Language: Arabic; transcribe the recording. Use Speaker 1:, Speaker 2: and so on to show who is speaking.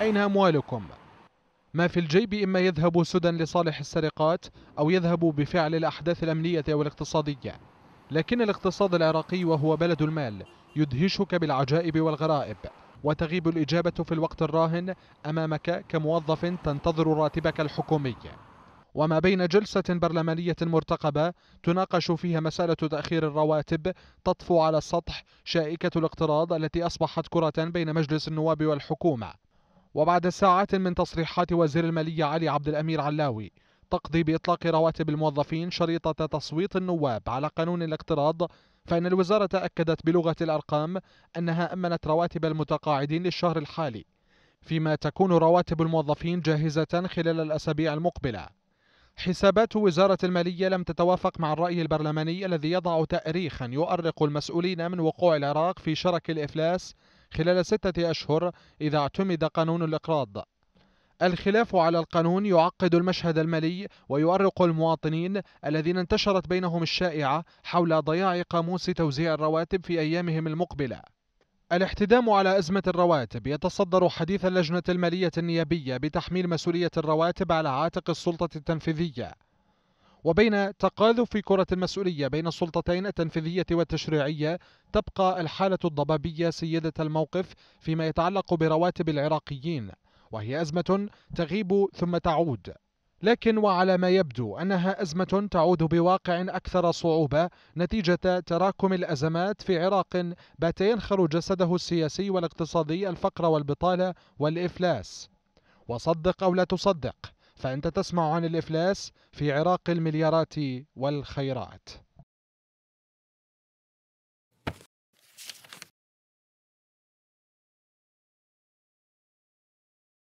Speaker 1: أين أموالكم؟ ما في الجيب إما يذهب سدى لصالح السرقات أو يذهب بفعل الأحداث الأمنية أو الاقتصادية لكن الاقتصاد العراقي وهو بلد المال يدهشك بالعجائب والغرائب وتغيب الإجابة في الوقت الراهن أمامك كموظف تنتظر راتبك الحكومي وما بين جلسة برلمانية مرتقبة تناقش فيها مسألة تأخير الرواتب تطفو على السطح شائكة الاقتراض التي أصبحت كرة بين مجلس النواب والحكومة وبعد ساعات من تصريحات وزير المالية علي عبد الأمير علاوي تقضي بإطلاق رواتب الموظفين شريطة تصويت النواب على قانون الاقتراض فإن الوزارة أكدت بلغة الأرقام أنها أمنت رواتب المتقاعدين للشهر الحالي فيما تكون رواتب الموظفين جاهزة خلال الأسابيع المقبلة حسابات وزارة المالية لم تتوافق مع الرأي البرلماني الذي يضع تأريخا يؤرق المسؤولين من وقوع العراق في شرك الإفلاس خلال ستة أشهر إذا اعتمد قانون الإقراض الخلاف على القانون يعقد المشهد المالي ويؤرق المواطنين الذين انتشرت بينهم الشائعة حول ضياع قاموس توزيع الرواتب في أيامهم المقبلة الاحتدام على أزمة الرواتب يتصدر حديث اللجنة المالية النيابية بتحميل مسؤولية الرواتب على عاتق السلطة التنفيذية وبين تقاذف كرة المسؤولية بين السلطتين التنفيذية والتشريعية تبقى الحالة الضبابية سيدة الموقف فيما يتعلق برواتب العراقيين وهي أزمة تغيب ثم تعود لكن وعلى ما يبدو أنها أزمة تعود بواقع أكثر صعوبة نتيجة تراكم الأزمات في عراق بات ينخر جسده السياسي والاقتصادي الفقر والبطالة والإفلاس وصدق أو لا تصدق فأنت تسمع عن الإفلاس في عراق المليارات والخيرات